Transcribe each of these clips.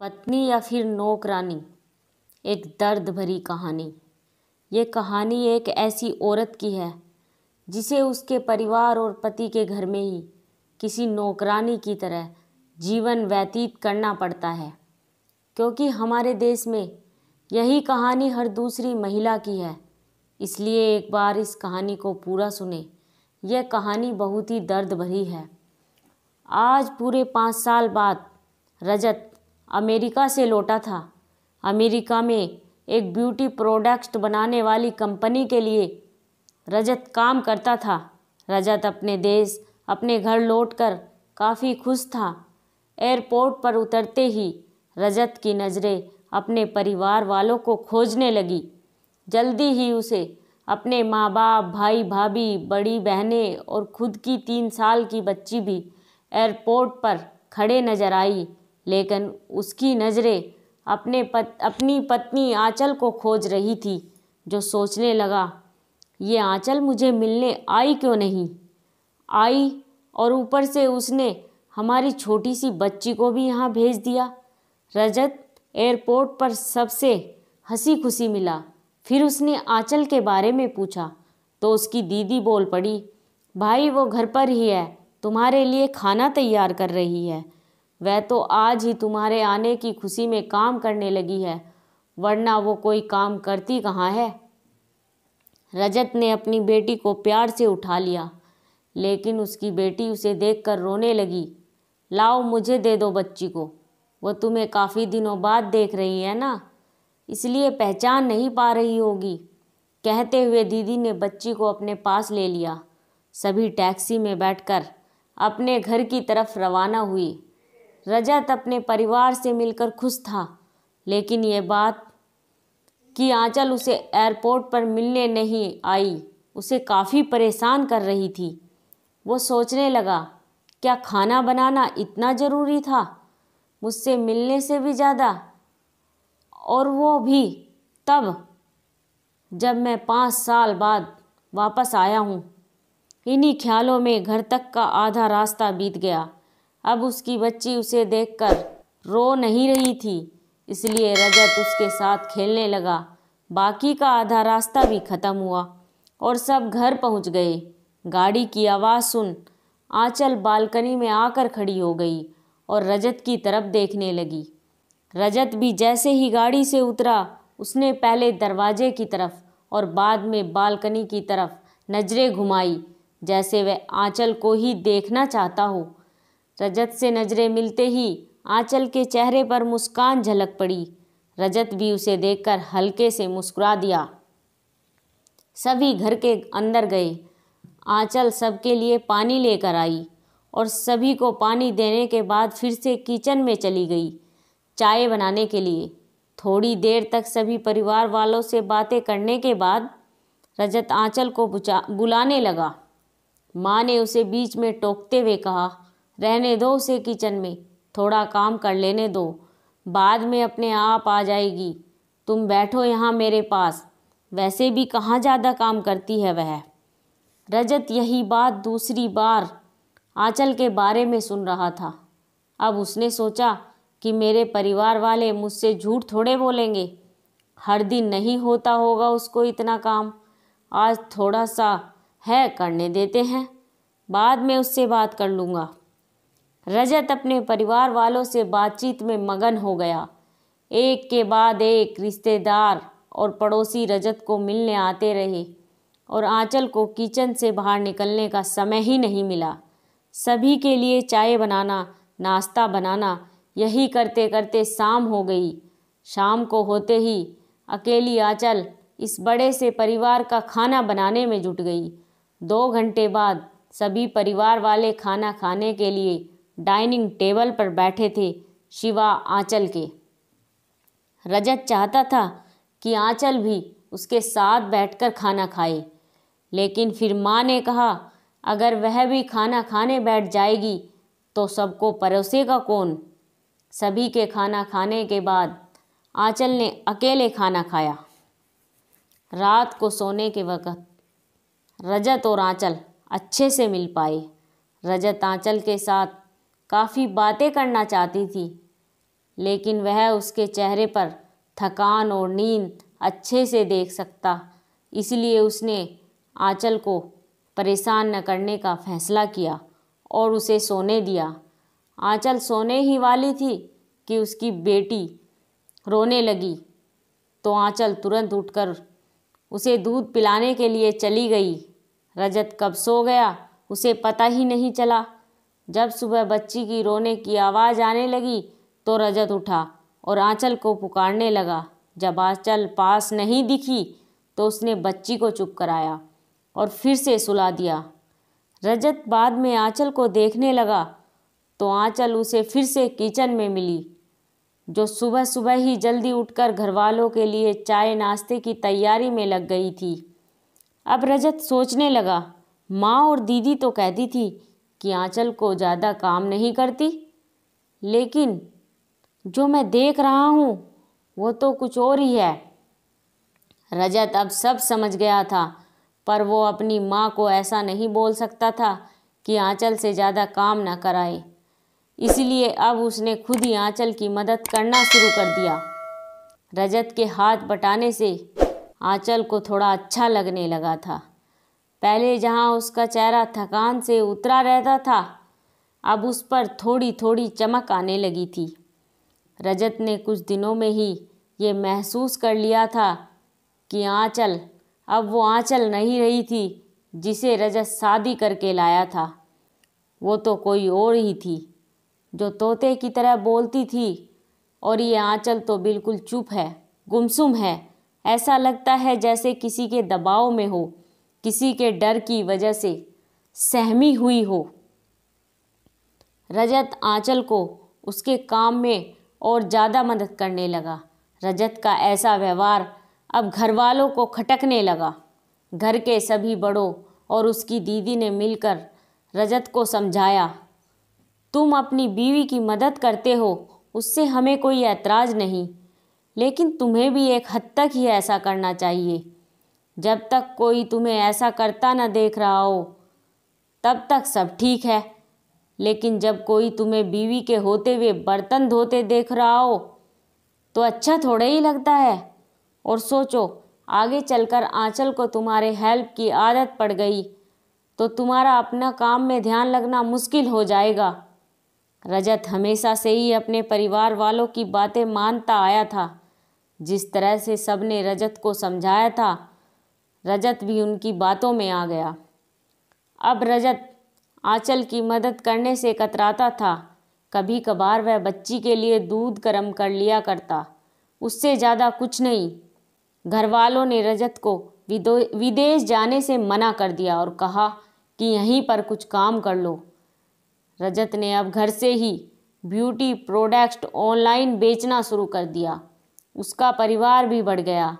पत्नी या फिर नौकरानी एक दर्द भरी कहानी ये कहानी एक ऐसी औरत की है जिसे उसके परिवार और पति के घर में ही किसी नौकरानी की तरह जीवन व्यतीत करना पड़ता है क्योंकि हमारे देश में यही कहानी हर दूसरी महिला की है इसलिए एक बार इस कहानी को पूरा सुने यह कहानी बहुत ही दर्द भरी है आज पूरे पाँच साल बाद रजत अमेरिका से लौटा था अमेरिका में एक ब्यूटी प्रोडक्ट बनाने वाली कंपनी के लिए रजत काम करता था रजत अपने देश अपने घर लौटकर काफ़ी खुश था एयरपोर्ट पर उतरते ही रजत की नज़रें अपने परिवार वालों को खोजने लगी जल्दी ही उसे अपने माँ बाप भाई भाभी बड़ी बहनें और खुद की तीन साल की बच्ची भी एयरपोर्ट पर खड़े नजर आई लेकिन उसकी नज़रें अपने पत अपनी पत्नी आंचल को खोज रही थी जो सोचने लगा ये आंचल मुझे मिलने आई क्यों नहीं आई और ऊपर से उसने हमारी छोटी सी बच्ची को भी यहाँ भेज दिया रजत एयरपोर्ट पर सबसे हंसी खुशी मिला फिर उसने आंचल के बारे में पूछा तो उसकी दीदी बोल पड़ी भाई वो घर पर ही है तुम्हारे लिए खाना तैयार कर रही है वह तो आज ही तुम्हारे आने की खुशी में काम करने लगी है वरना वो कोई काम करती कहाँ है रजत ने अपनी बेटी को प्यार से उठा लिया लेकिन उसकी बेटी उसे देखकर रोने लगी लाओ मुझे दे दो बच्ची को वो तुम्हें काफ़ी दिनों बाद देख रही है ना इसलिए पहचान नहीं पा रही होगी कहते हुए दीदी ने बच्ची को अपने पास ले लिया सभी टैक्सी में बैठकर अपने घर की तरफ रवाना हुई रजत अपने परिवार से मिलकर खुश था लेकिन यह बात कि आंचल उसे एयरपोर्ट पर मिलने नहीं आई उसे काफ़ी परेशान कर रही थी वो सोचने लगा क्या खाना बनाना इतना ज़रूरी था मुझसे मिलने से भी ज़्यादा और वो भी तब जब मैं पाँच साल बाद वापस आया हूँ इन्हीं ख्यालों में घर तक का आधा रास्ता बीत गया अब उसकी बच्ची उसे देखकर रो नहीं रही थी इसलिए रजत उसके साथ खेलने लगा बाकी का आधा रास्ता भी ख़त्म हुआ और सब घर पहुंच गए गाड़ी की आवाज़ सुन आंचल बालकनी में आकर खड़ी हो गई और रजत की तरफ देखने लगी रजत भी जैसे ही गाड़ी से उतरा उसने पहले दरवाजे की तरफ और बाद में बालकनी की तरफ नज़रें घुमाई जैसे वह आंचल को ही देखना चाहता हो रजत से नज़रें मिलते ही आंचल के चेहरे पर मुस्कान झलक पड़ी रजत भी उसे देखकर हल्के से मुस्कुरा दिया सभी घर के अंदर गए आंचल सबके लिए पानी लेकर आई और सभी को पानी देने के बाद फिर से किचन में चली गई चाय बनाने के लिए थोड़ी देर तक सभी परिवार वालों से बातें करने के बाद रजत आंचल को बुलाने लगा माँ ने उसे बीच में टोकते हुए कहा रहने दो उसे किचन में थोड़ा काम कर लेने दो बाद में अपने आप आ जाएगी तुम बैठो यहाँ मेरे पास वैसे भी कहाँ ज़्यादा काम करती है वह रजत यही बात दूसरी बार आंचल के बारे में सुन रहा था अब उसने सोचा कि मेरे परिवार वाले मुझसे झूठ थोड़े बोलेंगे हर दिन नहीं होता होगा उसको इतना काम आज थोड़ा सा है करने देते हैं बाद में उससे बात कर लूँगा रजत अपने परिवार वालों से बातचीत में मगन हो गया एक के बाद एक रिश्तेदार और पड़ोसी रजत को मिलने आते रहे और आंचल को किचन से बाहर निकलने का समय ही नहीं मिला सभी के लिए चाय बनाना नाश्ता बनाना यही करते करते शाम हो गई शाम को होते ही अकेली आंचल इस बड़े से परिवार का खाना बनाने में जुट गई दो घंटे बाद सभी परिवार वाले खाना खाने के लिए डाइनिंग टेबल पर बैठे थे शिवा आंचल के रजत चाहता था कि आंचल भी उसके साथ बैठकर खाना खाए लेकिन फिर माँ ने कहा अगर वह भी खाना खाने बैठ जाएगी तो सबको परोसेगा कौन सभी के खाना खाने के बाद आंचल ने अकेले खाना खाया रात को सोने के वक़्त रजत और आंचल अच्छे से मिल पाए रजत आंचल के साथ काफ़ी बातें करना चाहती थी लेकिन वह उसके चेहरे पर थकान और नींद अच्छे से देख सकता इसलिए उसने आंचल को परेशान न करने का फैसला किया और उसे सोने दिया आंचल सोने ही वाली थी कि उसकी बेटी रोने लगी तो आंचल तुरंत उठकर उसे दूध पिलाने के लिए चली गई रजत कब सो गया उसे पता ही नहीं चला जब सुबह बच्ची की रोने की आवाज़ आने लगी तो रजत उठा और आंचल को पुकारने लगा जब आंचल पास नहीं दिखी तो उसने बच्ची को चुप कराया और फिर से सुला दिया रजत बाद में आंचल को देखने लगा तो आंचल उसे फिर से किचन में मिली जो सुबह सुबह ही जल्दी उठकर घर वालों के लिए चाय नाश्ते की तैयारी में लग गई थी अब रजत सोचने लगा माँ और दीदी तो कहती थी कि आंचल को ज़्यादा काम नहीं करती लेकिन जो मैं देख रहा हूँ वो तो कुछ और ही है रजत अब सब समझ गया था पर वो अपनी माँ को ऐसा नहीं बोल सकता था कि आंचल से ज़्यादा काम ना कराए इसलिए अब उसने खुद ही आंचल की मदद करना शुरू कर दिया रजत के हाथ बटाने से आंचल को थोड़ा अच्छा लगने लगा था पहले जहाँ उसका चेहरा थकान से उतरा रहता था अब उस पर थोड़ी थोड़ी चमक आने लगी थी रजत ने कुछ दिनों में ही ये महसूस कर लिया था कि आँचल अब वो आँचल नहीं रही थी जिसे रजत शादी करके लाया था वो तो कोई और ही थी जो तोते की तरह बोलती थी और ये आँचल तो बिल्कुल चुप है गुमसुम है ऐसा लगता है जैसे किसी के दबाव में हो किसी के डर की वजह से सहमी हुई हो रजत आंचल को उसके काम में और ज़्यादा मदद करने लगा रजत का ऐसा व्यवहार अब घर वालों को खटकने लगा घर के सभी बड़ों और उसकी दीदी ने मिलकर रजत को समझाया तुम अपनी बीवी की मदद करते हो उससे हमें कोई ऐतराज़ नहीं लेकिन तुम्हें भी एक हद तक ही ऐसा करना चाहिए जब तक कोई तुम्हें ऐसा करता न देख रहा हो तब तक सब ठीक है लेकिन जब कोई तुम्हें बीवी के होते हुए बर्तन धोते देख रहा हो तो अच्छा थोड़े ही लगता है और सोचो आगे चलकर आंचल को तुम्हारे हेल्प की आदत पड़ गई तो तुम्हारा अपना काम में ध्यान लगना मुश्किल हो जाएगा रजत हमेशा से ही अपने परिवार वालों की बातें मानता आया था जिस तरह से सबने रजत को समझाया था रजत भी उनकी बातों में आ गया अब रजत आंचल की मदद करने से कतराता था कभी कभार वह बच्ची के लिए दूध गर्म कर लिया करता उससे ज़्यादा कुछ नहीं घर वालों ने रजत को विदेश जाने से मना कर दिया और कहा कि यहीं पर कुछ काम कर लो रजत ने अब घर से ही ब्यूटी प्रोडक्ट ऑनलाइन बेचना शुरू कर दिया उसका परिवार भी बढ़ गया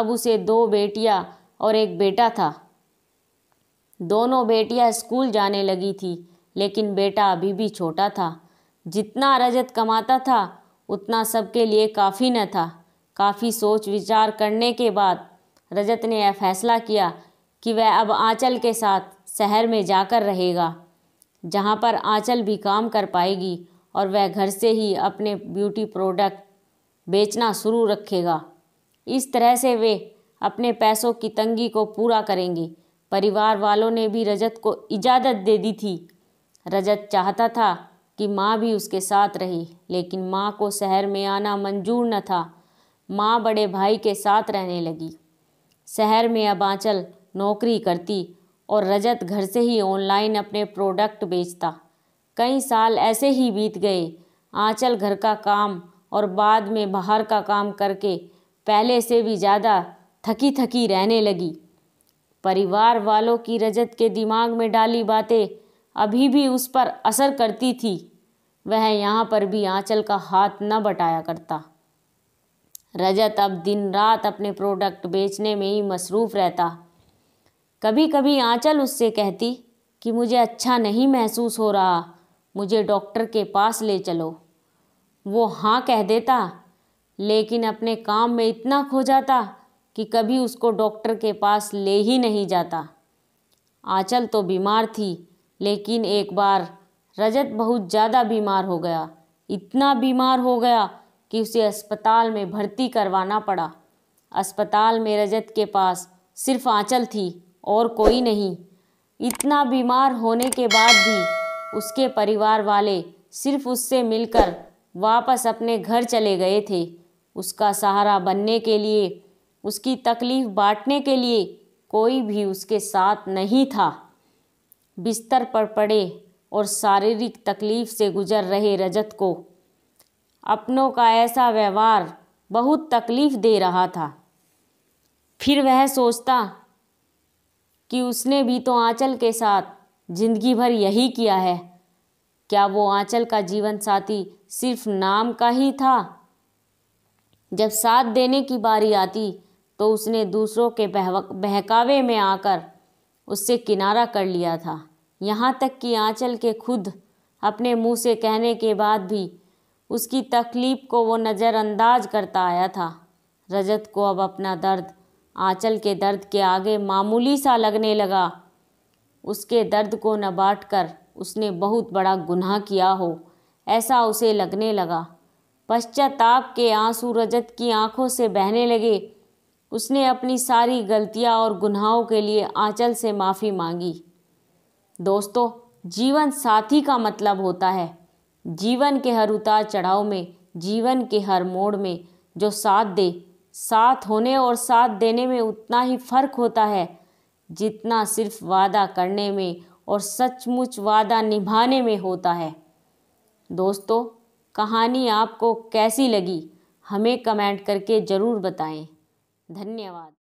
अब उसे दो बेटियां और एक बेटा था दोनों बेटियां स्कूल जाने लगी थी लेकिन बेटा अभी भी छोटा था जितना रजत कमाता था उतना सबके लिए काफ़ी न था काफ़ी सोच विचार करने के बाद रजत ने यह फैसला किया कि वह अब आंचल के साथ शहर में जाकर रहेगा जहाँ पर आंचल भी काम कर पाएगी और वह घर से ही अपने ब्यूटी प्रोडक्ट बेचना शुरू रखेगा इस तरह से वे अपने पैसों की तंगी को पूरा करेंगे परिवार वालों ने भी रजत को इजाज़त दे दी थी रजत चाहता था कि माँ भी उसके साथ रही लेकिन माँ को शहर में आना मंजूर न था माँ बड़े भाई के साथ रहने लगी शहर में अब आंचल नौकरी करती और रजत घर से ही ऑनलाइन अपने प्रोडक्ट बेचता कई साल ऐसे ही बीत गए आंचल घर का काम और बाद में बाहर का काम करके पहले से भी ज़्यादा थकी थकी रहने लगी परिवार वालों की रजत के दिमाग में डाली बातें अभी भी उस पर असर करती थी वह यहाँ पर भी आंचल का हाथ न बटाया करता रजत अब दिन रात अपने प्रोडक्ट बेचने में ही मसरूफ़ रहता कभी कभी आंचल उससे कहती कि मुझे अच्छा नहीं महसूस हो रहा मुझे डॉक्टर के पास ले चलो वो हाँ कह देता लेकिन अपने काम में इतना खो जाता कि कभी उसको डॉक्टर के पास ले ही नहीं जाता आंचल तो बीमार थी लेकिन एक बार रजत बहुत ज़्यादा बीमार हो गया इतना बीमार हो गया कि उसे अस्पताल में भर्ती करवाना पड़ा अस्पताल में रजत के पास सिर्फ आंचल थी और कोई नहीं इतना बीमार होने के बाद भी उसके परिवार वाले सिर्फ उससे मिलकर वापस अपने घर चले गए थे उसका सहारा बनने के लिए उसकी तकलीफ़ बांटने के लिए कोई भी उसके साथ नहीं था बिस्तर पर पड़े और शारीरिक तकलीफ़ से गुजर रहे रजत को अपनों का ऐसा व्यवहार बहुत तकलीफ़ दे रहा था फिर वह सोचता कि उसने भी तो आंचल के साथ जिंदगी भर यही किया है क्या वो आंचल का जीवन साथी सिर्फ नाम का ही था जब साथ देने की बारी आती तो उसने दूसरों के बहकावे में आकर उससे किनारा कर लिया था यहाँ तक कि आंचल के खुद अपने मुंह से कहने के बाद भी उसकी तकलीफ़ को वो नज़रअंदाज करता आया था रजत को अब अपना दर्द आंचल के दर्द के आगे मामूली सा लगने लगा उसके दर्द को न बाट कर उसने बहुत बड़ा गुनाह किया हो ऐसा उसे लगने लगा पश्चाताप के आंसू रजत की आंखों से बहने लगे उसने अपनी सारी गलतियाँ और गुनाहों के लिए आंचल से माफ़ी मांगी दोस्तों जीवन साथी का मतलब होता है जीवन के हर उतार चढ़ाव में जीवन के हर मोड़ में जो साथ दे साथ होने और साथ देने में उतना ही फर्क होता है जितना सिर्फ वादा करने में और सचमुच वादा निभाने में होता है दोस्तों कहानी आपको कैसी लगी हमें कमेंट करके ज़रूर बताएं धन्यवाद